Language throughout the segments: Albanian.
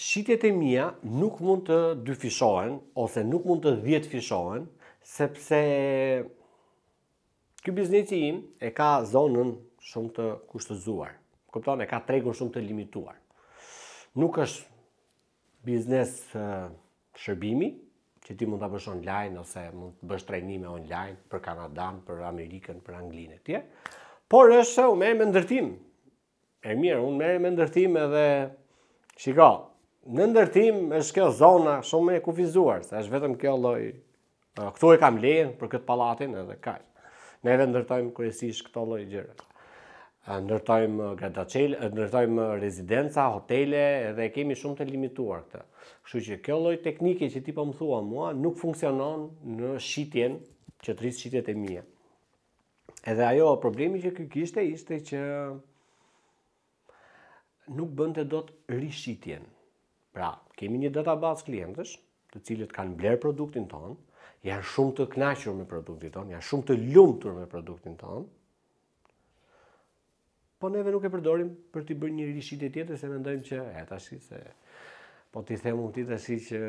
shqitjet e mija nuk mund të dyfishohen, ose nuk mund të dhjetë fishohen, sepse kjo biznesi im e ka zonën shumë të kushtëzuar. Këpëton e ka tregun shumë të limituar. Nuk është biznes shërbimi, që ti mund të bësh online, ose mund të bësh trejnime online për Kanadan, për Amerikan, për Anglinë e tje, por është u mërë me ndërtim. E mirë, unë mërë me ndërtim edhe shiko, në ndërtim është kjo zona shumë e kufizuar, se është vetëm kjo lloj. Këtu e kam lejen për këtë pallatin edhe kaq. Ne edhe ndërtojmë kryesisht këto lloj gjëra. Ndërtojmë gradacel, ndërtojmë rezidenca, hotele, edhe kemi shumë të limituar këtë. Kështu që kjo lloj teknike që ti po më thua mua nuk funksionon në shitjen qetërisë shitjet e mia. Edhe ajo problemi që ky kishte ishte që nuk bënte dot rishitjen. Pra, kemi një database klientësh, të cilët kanë blerë produktin tonë, janë shumë të kënaqur me produktin tonë, janë shumë të lumtur me produktin tonë. Po neve nuk e përdorim për të bërë një rishitje tjetër se mendojmë që e tash se po ti them unë ti tash që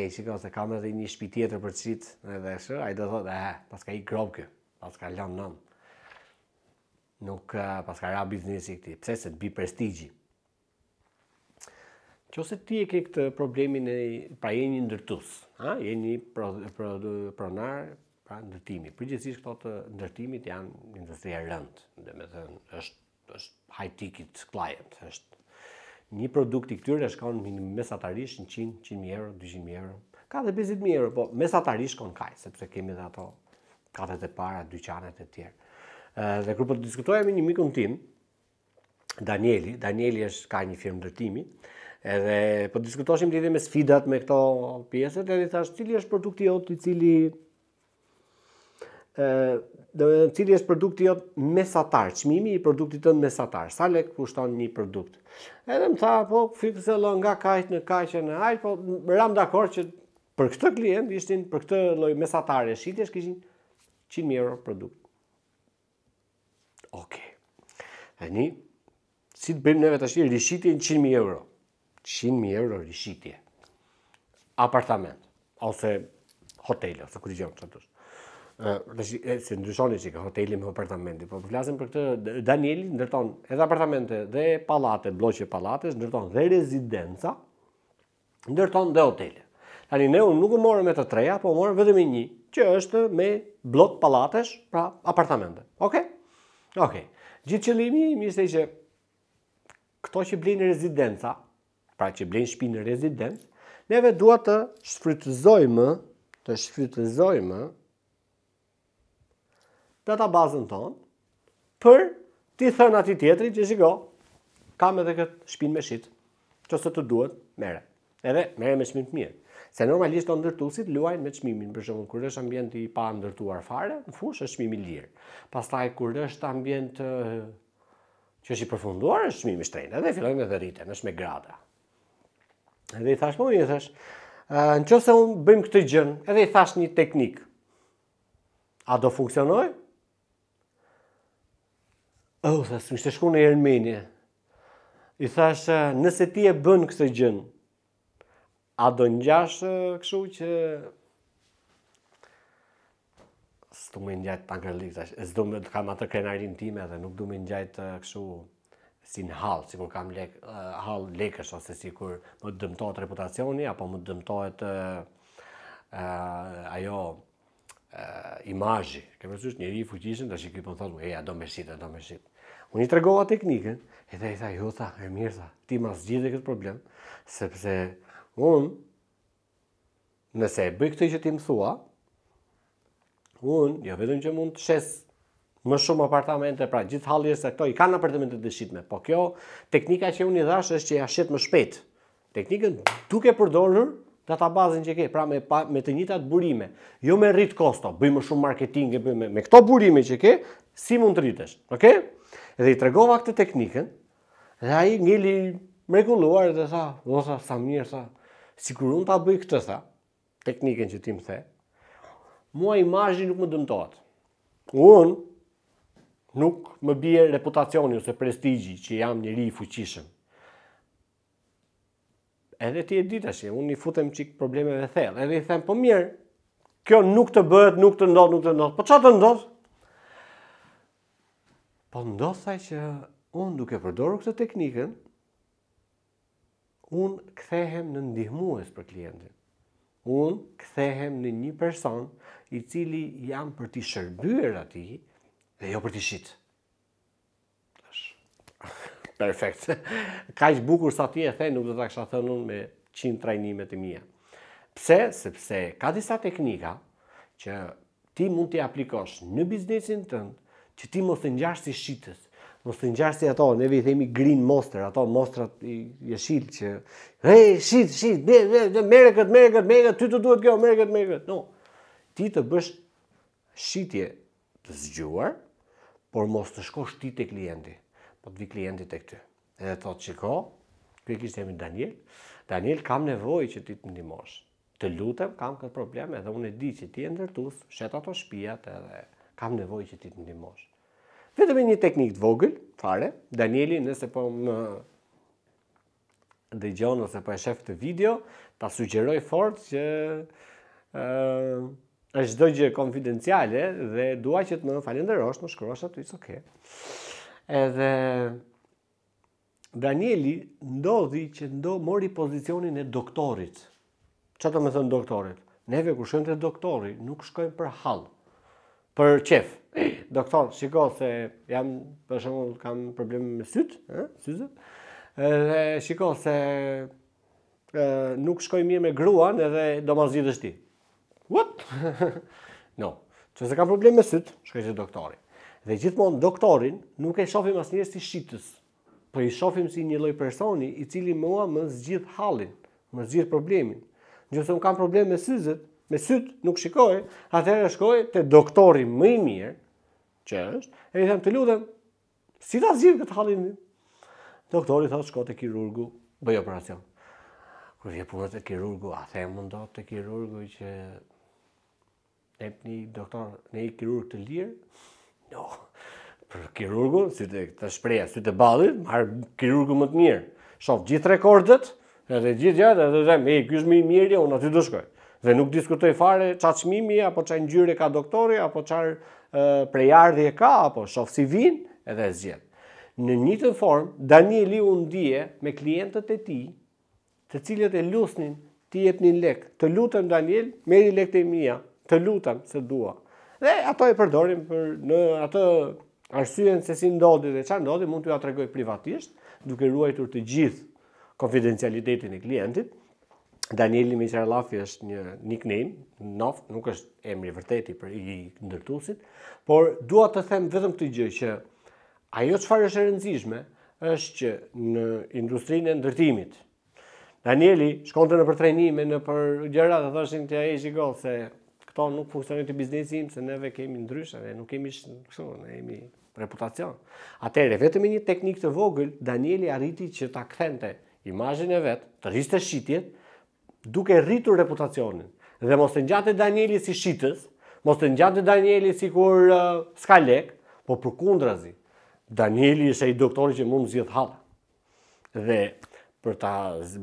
e shikoj se kam edhe një shtëpi tjetër për çit, edhe s'ë, ai do thotë, "Ah, paska i grob kë, paska lan nën." Nuk paska ra biznesi këtij, pse se të bi prestigji, Qose ti e ke këtë problemin e pra e një ndërtues, ha, je një pro, pro, pronar pra ndërtimi. Përgjithsisht këto të ndërtimit janë një industri e rëndë, domethënë është është high ticket client, është një produkt i këtyre e shkon mesatarisht 100 100 100 euro, 200 euro. Ka dhe 50000 euro, po mesatarisht shkon kaj, sepse kemi dhe ato katet e para, dyqanet e tjerë. dhe kërë po të me një mikun tim, Danieli, Danieli është ka një firmë ndërtimi, Edhe po diskutoshim lidhje me sfidat me këto pjesët, edhe thash cili është produkti jot i cili ë do të cili është produkti jot mesatar, çmimi i produktit tënd mesatar. Sa lek kushton një produkt? Edhe më tha, po fikselo nga kaq në kaq në aj, po ram dakord që për këtë klient ishin për këtë lloj mesatarë shitjes kishin 100 euro produkt. Okej. Okay. Tani si të bëjmë neve tash rishitjen 100 euro? 100.000 euro rishitje. Apartament, ose hotel, ose këtë gjionë, që të shë. E, se ndryshoni që ka hoteli me apartamenti, po përflasim për këtë, Danieli ndërton edhe apartamente dhe palate, bloqe palates, ndërton dhe rezidenca, ndërton dhe hoteli. Tani, ne unë nuk morëm me të treja, po morëm vedhëm i një, që është me blok palatesh, pra apartamente. Oke? Okay? Oke. Gjithë qëllimi, mi ishte që këto që blinë rezidenca, pra që blenë shpi në rezident, neve duat të shfrytëzojmë, të shfrytëzojmë databazën bazën tonë, për ti thënë ati tjetëri që shiko, kam edhe këtë shpinë me shqitë, që së të duhet mere, edhe mere me shmimë të mirë. Se normalisht të ndërtusit luajnë me shmimin, për shumë kërë është ambient i pa ndërtuar fare, në fush është shmimi lirë. Pas taj kërë është ambient eh, që është i përfunduar, është shmimi shtrejnë, edhe fillojnë dhe rritën, është me grada. Edhe i thash, po i thash, në që se unë bëjmë këtë gjënë, edhe i thash një teknikë. A do funksionoj? O, oh, thash, mishte shku në jërën I thash, nëse ti e bënë këtë gjënë, a do në gjashë këshu që... Së du me në gjajtë pangërlik, thash, e së du me të kam atë krenarin time dhe nuk du me në gjajtë këshu... Uh, si në halë, si mund kam lek, hall halë ose si kur më të reputacioni, apo më të ë ajo uh, imajë. Këmë që njëri i fuqishën, të që i po thonë, a do me shqitë, a do me shqitë. Unë i tregova teknikën, e dhe i tha, jo, tha, e mirë, tha, ti ma zgjidhe dhe këtë problem, sepse unë, nëse e bëj këtë i që ti më thua, unë, jo vedhëm që mund të shesë më shumë apartamente, pra gjithë halljes e këto i kanë apartamente të dëshitme, po kjo teknika që unë i dhash është që ja shetë më shpet. Teknikën duke përdojnër Databazën që ke, pra me të njëtat burime, jo me rritë kosto, bëj më shumë marketing, me këto burime që ke, si mund të rritësh, ok? Edhe i tregova këtë teknikën, dhe aji ngeli mregulluar dhe sa, do sa, sa mirë, sa, si kur unë ta bëj këtë sa, teknikën që ti më the, mua imajin nuk më dëmtojtë. Unë, nuk më bje reputacioni ose prestigji që jam njëri i fuqishëm. Edhe ti e dita që, unë i futem qik problemeve thellë, edhe i them, po mirë, kjo nuk të bëhet, nuk të ndodh, nuk të ndodh, po që të ndodh? Po ndodh thaj që unë duke përdoru këtë teknikën, unë kthehem në ndihmues për klientin. Unë kthehem në një person i cili jam për t'i shërbyer atij, dhe jo për të shit. Perfekt. Ka ishtë bukur sa ti e the, nuk do t'a kësha thënë unë me 100 trajnimet e mija. Pse? Sepse ka disa teknika që ti mund t'i aplikosh në biznesin tënë, që ti mos të njash si shqitës, mos të njash si ato, neve i themi green monster, ato monstrat i jeshil që, hej, shqit, shqit, mere këtë, mere këtë, mere këtë, ty të duhet kjo, mere këtë, mere këtë. No, ti të bësh shqitje të zgjuar, por mos të shkosh ti të klienti, po të vi klienti të këtë. E thot thotë që ko, këtë i jemi Daniel, Daniel kam nevoj që ti të më dimosh, të lutëm kam këtë problem, edhe unë e di që ti e ndërtus, shetë ato shpijat edhe kam nevoj që ti të më dimosh. Vete me një teknik të vogël, fare, Danieli nëse po më dhe gjonë ose po e shef të video, ta sugjeroj fort që është do gjë konfidenciale dhe dua që të më falenderosh, më shkruash aty, it's okay. Edhe Danieli ndodhi që ndo mori pozicionin e doktorit. do të me thënë doktorit? Neve kur shënë të doktorit, nuk shkojmë për halë, për qef. Doktor, shiko se jam, për shumë, kam probleme me sytë, eh, sytët, dhe shiko se nuk shkoj mirë me gruan edhe do ma është ti. What? no. Që se kam problem me sytë, shkaj që doktori. Dhe gjithmonë doktorin nuk e shofim as njërës si shqitës, po i shofim si një loj personi i cili mua më zgjith halin, më zgjith problemin. Në se kam problem me sytët, me sytë nuk shikoj, atëherë shkoj të doktori më i mirë, që është, e i them të ludhem, si ta zgjith këtë halin një? Doktori thotë shko të kirurgu, bëj operacion. Kërë vje punët të kirurgu, a themë ndo të kirurgu që Ne një doktor, ne kirurg të lirë? No, për kirurgu, si të, të shpreja, si të balit, marë kirurgu më të mirë. Shofë gjithë rekordet, edhe gjithë gjatë, edhe dhe me i kjusë mi mirë, unë aty të shkoj. Dhe nuk diskutoj fare qa qmimi, apo qa njyre ka doktori, apo qa uh, prejardhje ka, apo shofë si vinë, edhe e zgjetë. Në një të formë, Danieli unë dje me klientët e ti, të cilët e lusnin, ti jep një lek, të lutëm Daniel, meri lek të mija, të lutem se dua. Dhe ato e përdorim për në atë arsyen se si ndodhi dhe çfarë ndodhi, mund t'ju atregoj privatisht, duke ruajtur të gjithë konfidencialitetin e klientit. Danieli Miqarlafi është një nickname, Nof, nuk është emri vërteti për i ndërtusit, por dua të them vetëm këtë gjë që ajo çfarë është e rëndësishme është që në industrinë e ndërtimit, Danieli shkonte në për trajnime, në për gjëra dhe thoshin ti ai shikoll se këto po, nuk funksionojnë të biznesi se neve kemi ndryshe, ne nuk kemi kështu, ne kemi reputacion. Atëherë vetëm me një teknikë të vogël Danieli arriti që ta kthente imazhin e vet, të rriste shitjet, duke rritur reputacionin. Dhe mos e ngjatë Danieli si shitës, mos e ngjatë Danieli sikur uh, s'ka lek, po përkundrazi. Danieli ishte i doktori që mund më zgjidhë hap. Dhe për ta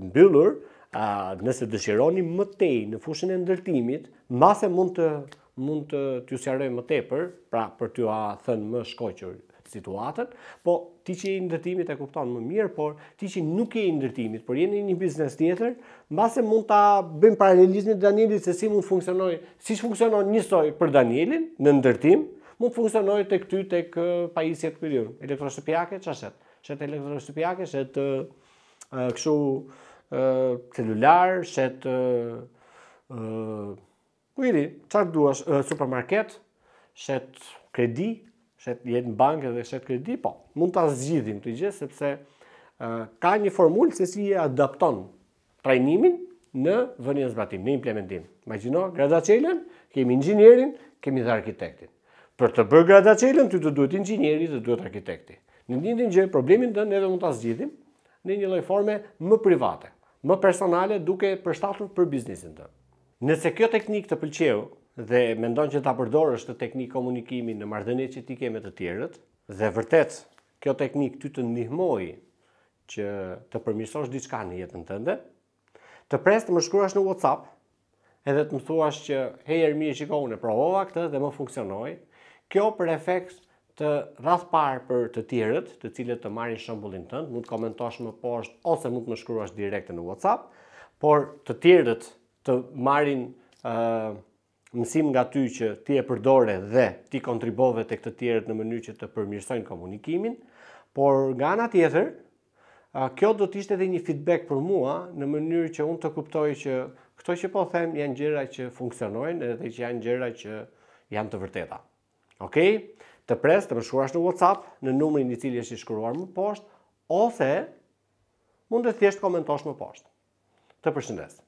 mbyllur, nëse dëshironi më tej në fushën e ndërtimit, mase mund të mund të t'ju sqaroj më tepër, pra për t'ju a thënë më shkoqër situatën, po ti që i ndërtimit e kupton më mirë, por ti që nuk i ndërtimit, por jeni një biznes tjetër, mbase mund ta bëjmë paralelizmin Danielit se si mund funksionoj, funksionojë, si funksionon njësoj për Danielin në ndërtim, mund të funksionojë tek ty tek pajisjet kryer, elektroshtëpiake, çfarë shet? Shet elektroshtëpiake, shet të kështu celular, shet ë ku i di, çfarë duash, uh, supermarket, shet kredi, shet jetë në bankë dhe shet kredi, po. Mund ta zgjidhim këtë gjë sepse uh, ka një formulë se si e adapton trajnimin në vënien zbatim, në implementim. Imagjino, gradacelën, kemi inxhinierin, kemi dhe arkitektin. Për të bërë gradacelën, ty të duhet inxhinieri dhe duhet arkitekti. Në një gjë problemin të ne do mund ta zgjidhim në një lloj forme më private më personale duke përshtatur për biznisin të. Nëse kjo teknik të pëlqeu dhe mendon që ta përdorësh të teknik komunikimi në marrëdhëniet që ti ke me të tjerët dhe vërtet kjo teknik ty të ndihmoi që të përmirësosh diçka në jetën tënde, të pres të më shkruash në WhatsApp edhe të më thuash që hey Ermi e shikoj unë provova këtë dhe më funksionoi. Kjo për efekt të rrath parë për të tjerët, të cilët të marrin shembullin tënd, mund të komentosh më poshtë ose mund të më shkruash direkte në WhatsApp, por të tjerët të marrin ë uh, mësim nga ty që ti e përdore dhe ti kontribove tek të tjerët në mënyrë që të përmirësojnë komunikimin, por nga ana tjetër, uh, kjo do të ishte edhe një feedback për mua në mënyrë që unë të kuptoj që këto që po them janë gjëra që funksionojnë edhe që janë gjëra që janë të vërteta. Okej? Okay? të pres të më shkruash në WhatsApp në numrin i cili është i shkruar më poshtë ose mund të thjesht komentosh më poshtë. Të përshëndesë.